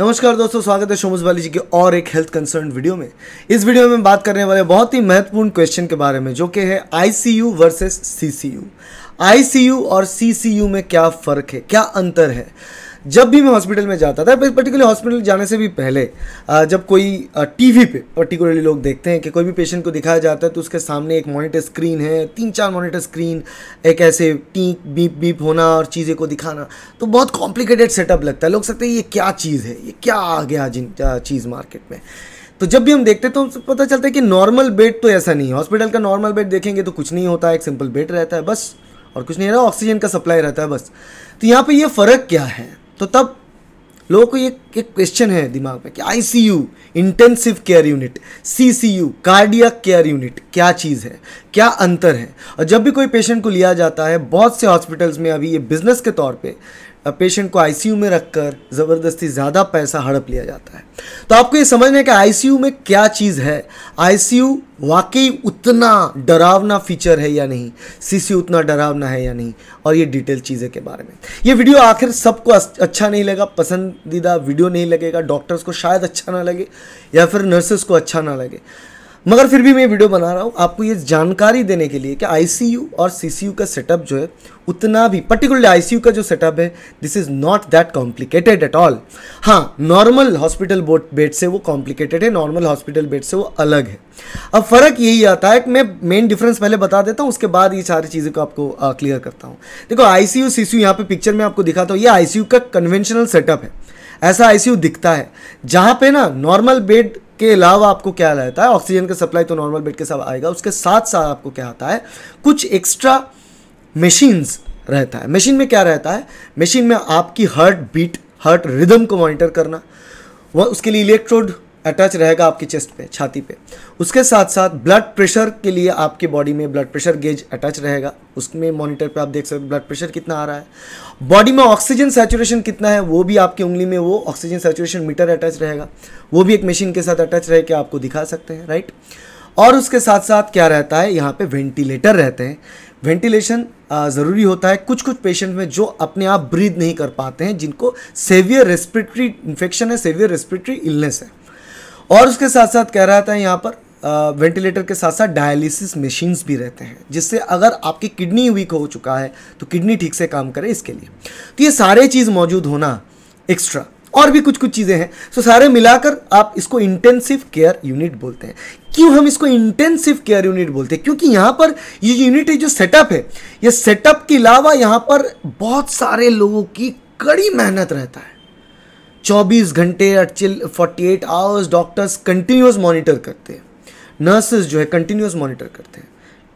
नमस्कार दोस्तों स्वागत है शोमस बाली जी के और एक हेल्थ कंसर्न वीडियो में इस वीडियो में बात करने वाले बहुत ही महत्वपूर्ण क्वेश्चन के बारे में जो कि है आईसीयू वर्सेस सीसीयू आईसीयू और सीसीयू में क्या फ़र्क है क्या अंतर है जब भी मैं हॉस्पिटल में जाता था पर्टिकुलर हॉस्पिटल जाने से भी पहले जब कोई टीवी पे पर्टिकुलरली लोग देखते हैं कि कोई भी पेशेंट को दिखाया जाता है तो उसके सामने एक मॉनिटर स्क्रीन है तीन चार मॉनिटर स्क्रीन एक ऐसे टीक बीप बीप होना और चीज़ें को दिखाना तो बहुत कॉम्प्लिकेटेड सेटअप लगता है लोग सकते हैं ये क्या चीज़ है ये क्या आ गया जिन चीज़ मार्केट में तो जब भी हम देखते हैं तो हमसे पता चलता है कि नॉर्मल बेड तो ऐसा नहीं है हॉस्पिटल का नॉर्मल बेड देखेंगे तो कुछ नहीं होता है एक सिंपल बेड रहता है बस और कुछ नहीं रहता ऑक्सीजन का सप्लाई रहता है बस तो यहाँ पे ये फ़र्क क्या है तो तब लोगों को ये एक क्वेश्चन है दिमाग में कि ICU intensive care unit CCU cardiac care unit क्या चीज़ है क्या अंतर है और जब भी कोई पेशेंट को लिया जाता है बहुत से हॉस्पिटल्स में अभी ये बिजनेस के तौर पे पेशेंट को आईसीयू में रखकर ज़बरदस्ती ज़्यादा पैसा हड़प लिया जाता है तो आपको ये समझना है कि आईसीयू में क्या चीज़ है आईसीयू वाकई उतना डरावना फीचर है या नहीं सीसी उतना डरावना है या नहीं और ये डिटेल चीज़ें के बारे में ये वीडियो आखिर सबको अच्छा नहीं लगा पसंदीदा वीडियो नहीं लगेगा डॉक्टर्स को शायद अच्छा ना लगे या फिर नर्सेस को अच्छा ना लगे मगर फिर भी मैं वीडियो बना रहा हूँ आपको ये जानकारी देने के लिए कि आईसीयू और सीसीयू का सेटअप जो है उतना भी पर्टिकुलरली आईसीयू का जो सेटअप है this is not that complicated at all हाँ नॉर्मल हॉस्पिटल बेड से वो कॉम्प्लिकेटेड है नॉर्मल हॉस्पिटल बेड से वो अलग है अब फ़र्क यही आता है कि मैं मेन डिफरेंस पहले बता देता हूँ उसके बाद ये सारी चीज़ें को आपको क्लियर करता हूँ देखो आई सी यू सी सी यहाँ पे पिक्चर में आपको दिखाता हूँ ये आई यू का कन्वेंशनल सेटअप है ऐसा आईसीयू दिखता है जहाँ पे ना नॉर्मल बेड के अलावा आपको क्या रहता है ऑक्सीजन का सप्लाई तो नॉर्मल बेड के साथ आएगा उसके साथ साथ आपको क्या आता है कुछ एक्स्ट्रा मशीन्स रहता है मशीन में क्या रहता है मशीन में आपकी हार्ट बीट हार्ट रिदम को मॉनिटर करना वह उसके लिए इलेक्ट्रोड अटैच रहेगा आपके चेस्ट पे छाती पे उसके साथ साथ ब्लड प्रेशर के लिए आपके बॉडी में ब्लड प्रेशर गेज अटैच रहेगा उसमें मॉनिटर पे आप देख सकते हो ब्लड प्रेशर कितना आ रहा है बॉडी में ऑक्सीजन सेचुरेशन कितना है वो भी आपकी उंगली में वो ऑक्सीजन सेचुरेशन मीटर अटैच रहेगा वो भी एक मशीन के साथ अटैच रह के आपको दिखा सकते हैं राइट और उसके साथ साथ क्या रहता है यहाँ पे वेंटिलेटर रहते हैं वेंटिलेशन ज़रूरी होता है कुछ कुछ पेशेंट में जो अपने आप ब्रीद नहीं कर पाते हैं जिनको सेवियर रेस्पिरेटरी इन्फेक्शन है सेवियर रेस्पिरेटरी इलनेस है और उसके साथ साथ कह रहा था यहाँ पर वेंटिलेटर के साथ साथ डायलिसिस मशीन्स भी रहते हैं जिससे अगर आपकी किडनी वीक हो चुका है तो किडनी ठीक से काम करे इसके लिए तो ये सारे चीज़ मौजूद होना एक्स्ट्रा और भी कुछ कुछ चीज़ें हैं सो तो सारे मिलाकर आप इसको इंटेंसिव केयर यूनिट बोलते हैं क्यों हम इसको इंटेंसिव केयर यूनिट बोलते हैं क्योंकि यहाँ पर ये यूनिट जो सेटअप है ये सेटअप के अलावा यहाँ पर बहुत सारे लोगों की कड़ी मेहनत रहता है 24 घंटे forty eight hours doctors continuous monitor करते हैं नर्सेज जो है कंटिन्यूस मॉनिटर करते हैं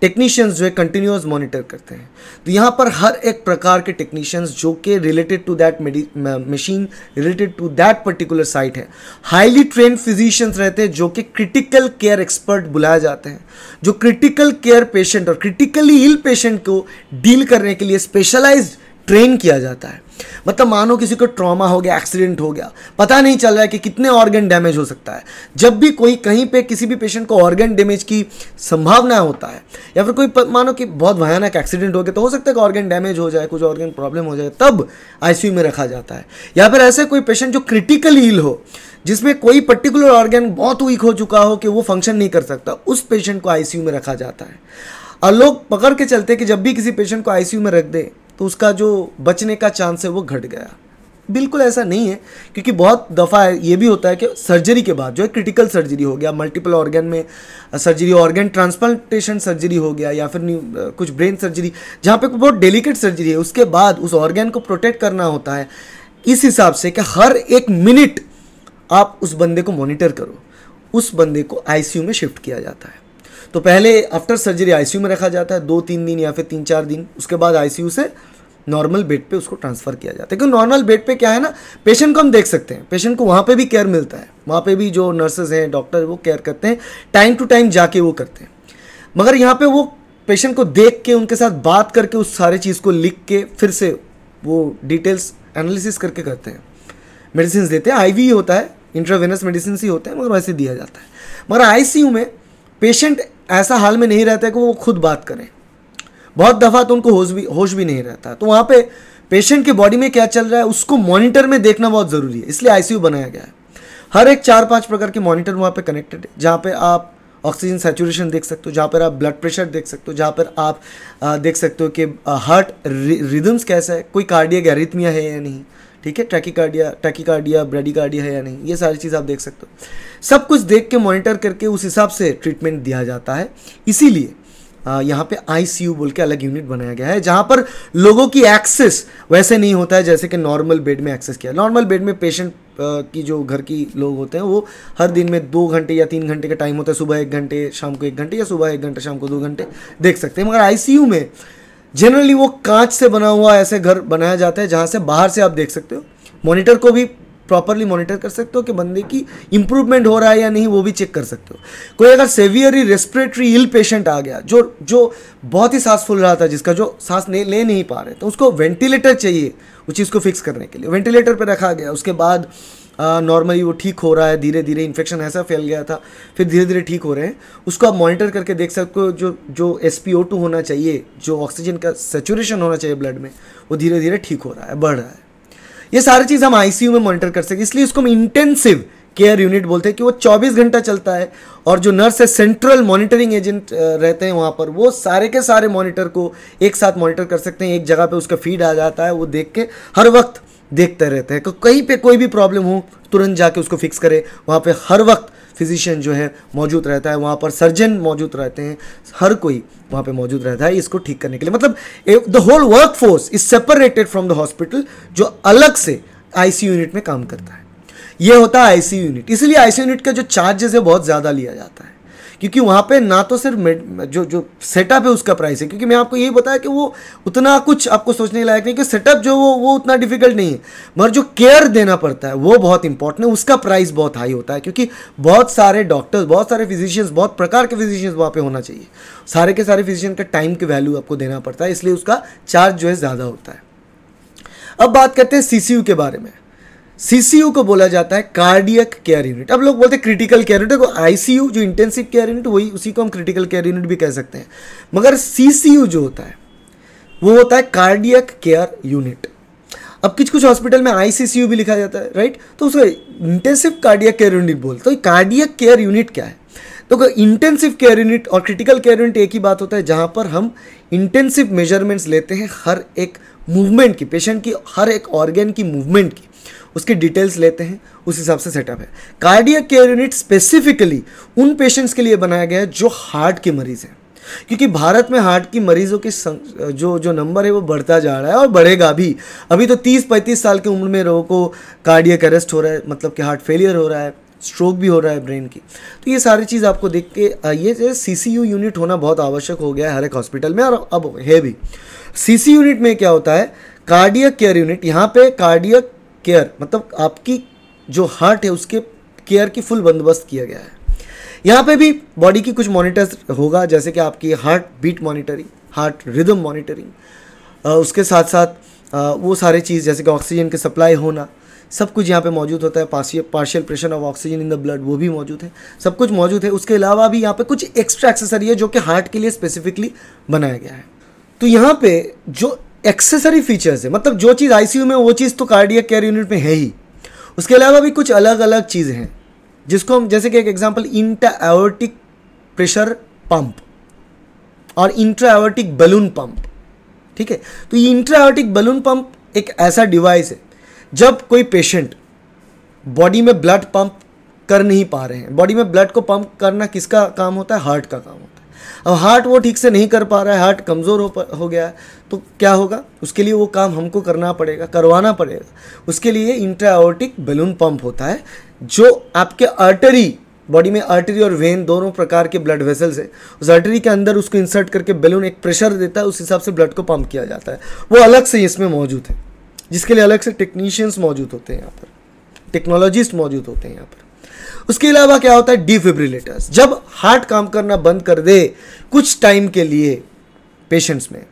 टेक्नीशियंस जो है कंटिन्यूस मॉनिटर करते हैं तो यहाँ पर हर एक प्रकार के टेक्नीशियंस जो कि related to that machine related to that particular site है हाईली ट्रेन फिजिशियंस रहते हैं जो कि क्रिटिकल केयर एक्सपर्ट बुलाए जाते हैं जो क्रिटिकल केयर पेशेंट और क्रिटिकली इल पेशेंट को डील करने के लिए स्पेशलाइज्ड ट्रेन किया जाता है मतलब मानो किसी को ट्रॉमा हो गया एक्सीडेंट हो गया पता नहीं चल रहा है कि कितने ऑर्गन डैमेज हो सकता है जब भी कोई कहीं पे किसी भी पेशेंट को ऑर्गन डैमेज की संभावना होता है या फिर कोई मानो कि बहुत भयानक एक्सीडेंट हो गया तो हो सकता है कि ऑर्गन डैमेज हो जाए कुछ ऑर्गन प्रॉब्लम हो जाए तब आईसीयू में रखा जाता है या फिर ऐसे कोई पेशेंट जो क्रिटिकल हील हो जिसमें कोई पर्टिकुलर ऑर्गन बहुत वीक हो चुका हो कि वो फंक्शन नहीं कर सकता उस पेशेंट को आईसीयू में रखा जाता है और लोग पकड़ के चलते कि जब भी किसी पेशेंट को आईसीयू में रख दे तो उसका जो बचने का चांस है वो घट गया बिल्कुल ऐसा नहीं है क्योंकि बहुत दफ़ा ये भी होता है कि सर्जरी के बाद जो है क्रिटिकल सर्जरी हो गया मल्टीपल ऑर्गन में सर्जरी ऑर्गन ट्रांसप्लांटेशन सर्जरी हो गया या फिर कुछ ब्रेन सर्जरी जहाँ पे बहुत डेलिकेट सर्जरी है उसके बाद उस ऑर्गन को प्रोटेक्ट करना होता है इस हिसाब से कि हर एक मिनट आप उस बंदे को मॉनिटर करो उस बंदे को आईसीयू में शिफ्ट किया जाता है तो पहले आफ्टर सर्जरी आईसीयू में रखा जाता है दो तीन दिन या फिर तीन चार दिन उसके बाद आईसीयू से नॉर्मल बेड पे उसको ट्रांसफ़र किया जाता है क्योंकि नॉर्मल बेड पे क्या है ना पेशेंट को हम देख सकते हैं पेशेंट को वहाँ पे भी केयर मिलता है वहाँ पे भी जो नर्सेज हैं डॉक्टर वो केयर करते हैं टाइम टू टाइम जाके वो करते हैं मगर यहाँ पे वो पेशेंट को देख के उनके साथ बात करके उस सारे चीज़ को लिख के फिर से वो डिटेल्स एनालिसिस करके करते हैं मेडिसिन देते हैं आई होता है इंट्रावेनस मेडिसिन ही होते हैं मगर वैसे दिया जाता है मगर आई में पेशेंट ऐसा हाल में नहीं रहता है कि वो खुद बात करें बहुत दफ़ा तो उनको होश भी होश भी नहीं रहता तो वहाँ पे पेशेंट के बॉडी में क्या चल रहा है उसको मॉनिटर में देखना बहुत ज़रूरी है इसलिए आईसीयू बनाया गया है हर एक चार पांच प्रकार के मॉनिटर वहाँ पे कनेक्टेड है जहाँ पे आप ऑक्सीजन सेचुरेशन देख सकते हो जहाँ पर आप ब्लड प्रेशर देख सकते हो जहाँ पर आप देख सकते हो कि हार्ट रिदम्स कैसा है कोई कार्डियक एरिथमिया है या नहीं ठीक है ट्रैकिकार्डिया ट्रैकिकार्डिया ब्रेडिकार्डिया है या नहीं ये सारी चीज़ आप देख सकते हो सब कुछ देख के मॉनिटर करके उस हिसाब से ट्रीटमेंट दिया जाता है इसीलिए यहाँ पे आईसीयू बोल के अलग यूनिट बनाया गया है जहाँ पर लोगों की एक्सेस वैसे नहीं होता है जैसे कि नॉर्मल बेड में एक्सेस किया नॉर्मल बेड में पेशेंट की जो घर की लोग होते हैं वो हर दिन में दो घंटे या तीन घंटे का टाइम होता है सुबह एक घंटे शाम को एक घंटे या सुबह एक घंटे शाम को दो घंटे देख सकते हैं मगर आईसीयू में जनरली वो कांच से बना हुआ ऐसे घर बनाया जाता है जहाँ से बाहर से आप देख सकते हो मॉनिटर को भी प्रॉपरली मॉनिटर कर सकते हो कि बंदे की इंप्रूवमेंट हो रहा है या नहीं वो भी चेक कर सकते हो कोई अगर सेवियरली रेस्पिरेटरी इल पेशेंट आ गया जो जो बहुत ही सांस फूल रहा था जिसका जो सांस ले, ले नहीं पा रहे तो उसको वेंटिलेटर चाहिए उस चीज़ को फिक्स करने के लिए वेंटिलेटर पर रखा गया उसके बाद नॉर्मली वो ठीक हो रहा है धीरे धीरे इन्फेक्शन ऐसा फैल गया था फिर धीरे धीरे ठीक हो रहे हैं उसको आप मॉनिटर करके देख सकते हो जो जो एस पी ओ टू होना चाहिए जो ऑक्सीजन का सेचुरेशन होना चाहिए ब्लड में वो धीरे धीरे ठीक हो रहा है बढ़ रहा है ये सारी चीज़ हम आई सी यू में मॉनिटर कर सकते इसलिए उसको हम इंटेंसिव केयर यूनिट बोलते हैं कि वो 24 घंटा चलता है और जो नर्स है सेंट्रल मॉनिटरिंग एजेंट रहते हैं वहाँ पर वो सारे के सारे मॉनिटर को एक साथ मॉनिटर कर सकते हैं एक जगह पे उसका फीड आ जाता है वो देख के हर वक्त देखते रहते हैं कहीं पे कोई भी प्रॉब्लम हो तुरंत जाके उसको फिक्स करें वहाँ पे हर वक्त फिजिशियन जो है मौजूद रहता है वहाँ पर सर्जन मौजूद रहते हैं हर कोई वहाँ पे मौजूद रहता है इसको ठीक करने के लिए मतलब the whole work force is separated from the hospital जो अलग से आई यूनिट में काम करता है ये होता है आई यूनिट इसलिए आई यूनिट का जो चार्जेस है बहुत ज़्यादा लिया जाता है क्योंकि वहाँ पे ना तो सिर्फ जो जो सेटअप है उसका प्राइस है क्योंकि मैं आपको यही बताया कि वो उतना कुछ आपको सोचने लायक नहीं कि सेटअप जो वो वो उतना डिफिकल्ट नहीं है मगर जो केयर देना पड़ता है वो बहुत इंपॉर्टेंट है उसका प्राइस बहुत हाई होता है क्योंकि बहुत सारे डॉक्टर्स बहुत सारे फिजिशियंस बहुत प्रकार के फिजिशियंस वहाँ पर होना चाहिए सारे के सारे फिजिशियन का टाइम की वैल्यू आपको देना पड़ता है इसलिए उसका चार्ज जो है ज़्यादा होता है अब बात करते हैं सी के बारे में सीसीयू को बोला जाता है कार्डियक केयर यूनिट अब लोग बोलते हैं क्रिटिकल केयर यूनिट आईसीयू जो इंटेंसिव केयर यूनिट वही उसी को हम क्रिटिकल केयर यूनिट भी कह सकते हैं मगर सीसीयू जो होता है वो होता है कार्डियक केयर यूनिट अब कुछ कुछ हॉस्पिटल में आईसीसीयू भी लिखा जाता है राइट तो उसको इंटेंसिव कार्डियक केयर यूनिट बोलते तो कार्डियक केयर यूनिट क्या है देखो तो इंटेंसिव केयर यूनिट और क्रिटिकल केयर यूनिट एक ही बात होता है जहां पर हम इंटेंसिव मेजरमेंट्स लेते हैं हर एक मूवमेंट की पेशेंट की हर एक ऑर्गेन की मूवमेंट की उसकी डिटेल्स लेते हैं उस हिसाब से सेटअप है कार्डियक केयर यूनिट स्पेसिफिकली उन पेशेंट्स के लिए बनाया गया है जो हार्ट के मरीज़ हैं क्योंकि भारत में हार्ट की मरीजों की जो जो नंबर है वो बढ़ता जा रहा है और बढ़ेगा भी अभी तो 30-35 साल की उम्र में लोगों को कार्डियक अरेस्ट हो रहा है मतलब कि हार्ट फेलियर हो रहा है स्ट्रोक भी हो रहा है ब्रेन की तो ये सारी चीज़ आपको देख के ये सी सी यू यूनिट होना बहुत आवश्यक हो गया है हर एक हॉस्पिटल में और अब है भी सी सी यूनिट में क्या होता है कार्डियक केयर यूनिट यहाँ पे कार्डियक केयर मतलब आपकी जो हार्ट है उसके केयर की फुल बंदोबस्त किया गया है यहाँ पे भी बॉडी की कुछ मॉनिटर्स होगा जैसे कि आपकी heart beat monitoring heart rhythm monitoring उसके साथ साथ आ, वो सारे चीज़ जैसे कि ऑक्सीजन की सप्लाई होना सब कुछ यहाँ पे मौजूद होता है partial partial pressure of oxygen in the blood वो भी मौजूद है सब कुछ मौजूद है उसके अलावा भी यहाँ पे कुछ एक्स्ट्रा एक्सेसरी है जो कि हार्ट के लिए स्पेसिफिकली बनाया गया है तो यहाँ पे जो एक्सेसरी फीचर्स है मतलब जो चीज़ आईसीयू में वो चीज़ तो कार्डियक केयर यूनिट में है ही उसके अलावा भी कुछ अलग अलग चीज़ें हैं जिसको हम जैसे कि एक example intra aortic pressure pump और इंट्रा एओटिक बलून पंप ठीक है तो ये इंट्रा एओटिक बलून पंप एक ऐसा डिवाइस है जब कोई पेशेंट बॉडी में ब्लड पंप कर नहीं पा रहे हैं बॉडी में ब्लड को पंप करना किसका काम होता है हार्ट का काम होता है अब हार्ट वो ठीक से नहीं कर पा रहा है हार्ट कमज़ोर हो हो गया है तो क्या होगा उसके लिए वो काम हमको करना पड़ेगा करवाना पड़ेगा उसके लिए इंट्राओटिक बैलून पंप होता है जो आपके आर्टरी बॉडी में आर्टरी और वेन दोनों प्रकार के ब्लड वेसल्स है उस आर्टरी के अंदर उसको इंसर्ट करके बैलून एक प्रेशर देता है उस हिसाब से ब्लड को पंप किया जाता है वो अलग से इसमें मौजूद है जिसके लिए अलग से टेक्नीशियंस मौजूद होते हैं यहाँ पर टेक्नोलॉजिस्ट मौजूद होते हैं यहाँ पर उसके अलावा क्या होता है डिफिब्रिलेटर्स जब हार्ट काम करना बंद कर दे कुछ टाइम के लिए पेशेंट्स में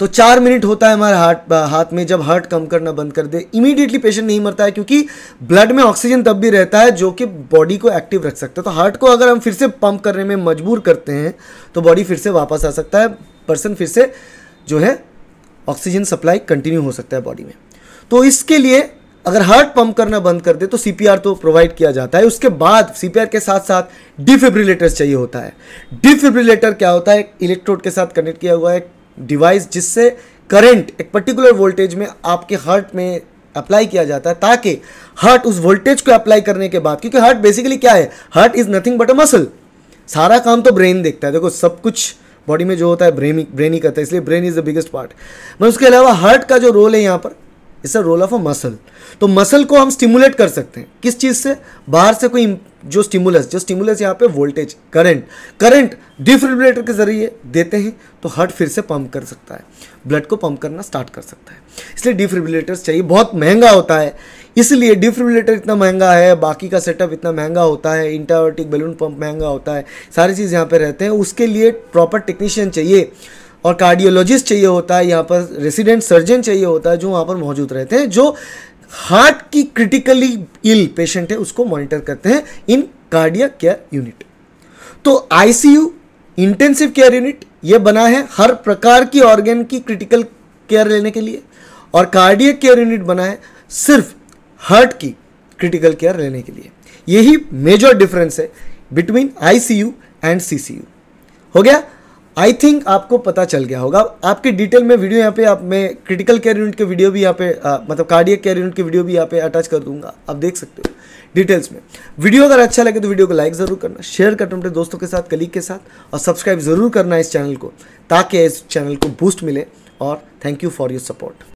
तो चार मिनट होता है हमारे हार्ट हाथ में जब हार्ट कम करना बंद कर दे इमीडिएटली पेशेंट नहीं मरता है क्योंकि ब्लड में ऑक्सीजन तब भी रहता है जो कि बॉडी को एक्टिव रख सकता है तो हार्ट को अगर हम फिर से पंप करने में मजबूर करते हैं तो बॉडी फिर से वापस आ सकता है पर्सन फिर से जो है ऑक्सीजन सप्लाई कंटिन्यू हो सकता है बॉडी में तो इसके लिए अगर हार्ट पंप करना बंद कर दे तो सीपीआर तो प्रोवाइड किया जाता है उसके बाद सीपीआर के साथ साथ डिफेब्रिलेटर चाहिए होता है डिफिब्रिलेटर क्या होता है इलेक्ट्रोड के साथ कनेक्ट किया हुआ एक डिवाइस जिससे करंट एक पर्टिकुलर वोल्टेज में आपके हार्ट में अप्लाई किया जाता है ताकि हार्ट उस वोल्टेज को अप्लाई करने के बाद क्योंकि हार्ट बेसिकली क्या है heart is nothing but a muscle सारा काम तो ब्रेन देखता है देखो सब कुछ बॉडी में जो होता है ब्रेन ब्रेन ही करता है इसलिए brain is the biggest part मैं उसके अलावा हार्ट का जो रोल है यहाँ पर it's a role of a muscle तो मसल को हम स्टिमुलेट कर सकते हैं किस चीज़ से बाहर से कोई जो स्टिमुलस जो स्टिमुलस यहाँ पे वोल्टेज करंट करंट डिफ्रिब्रेटर के जरिए देते हैं तो हार्ट फिर से पंप कर सकता है ब्लड को पंप करना स्टार्ट कर सकता है इसलिए डिफ्रिब्रेटर्स चाहिए बहुत महंगा होता है इसलिए डिफ्रिब्रेटर इतना महंगा है बाकी का सेटअप इतना महंगा होता है इंटावर्टिक बैलून पंप महंगा होता है सारी चीज़ यहाँ पर रहते हैं उसके लिए प्रॉपर टेक्नीशियन चाहिए और कार्डियोलॉजिस्ट चाहिए होता है यहाँ पर रेसिडेंट सर्जन चाहिए होता है जो वहाँ पर मौजूद रहते हैं जो हार्ट की क्रिटिकली इल पेशेंट है उसको मॉनिटर करते हैं इन कार्डिया केयर यूनिट तो आईसीयू इंटेंसिव केयर यूनिट ये बना है हर प्रकार की ऑर्गेन की क्रिटिकल केयर लेने के लिए और कार्डियक केयर यूनिट बना है सिर्फ हार्ट की क्रिटिकल केयर लेने के लिए यही मेजर डिफरेंस है बिटवीन आईसीयू एंड सीसीयू हो गया आई थिंक आपको पता चल गया होगा आपके डिटेल में वीडियो यहाँ पे आप मैं क्रिटिकल केयर यूनिट के वीडियो भी यहाँ पे आ, मतलब कार्डियक केयर यूनिट के वीडियो भी यहाँ पे अटैच कर दूंगा आप देख सकते हो डिटेल्स में वीडियो अगर अच्छा लगे तो वीडियो को लाइक ज़रूर करना शेयर करना अपने दोस्तों के साथ कलीग के साथ और सब्सक्राइब ज़रूर करना इस चैनल को ताकि इस चैनल को बूस्ट मिले और thank you for your support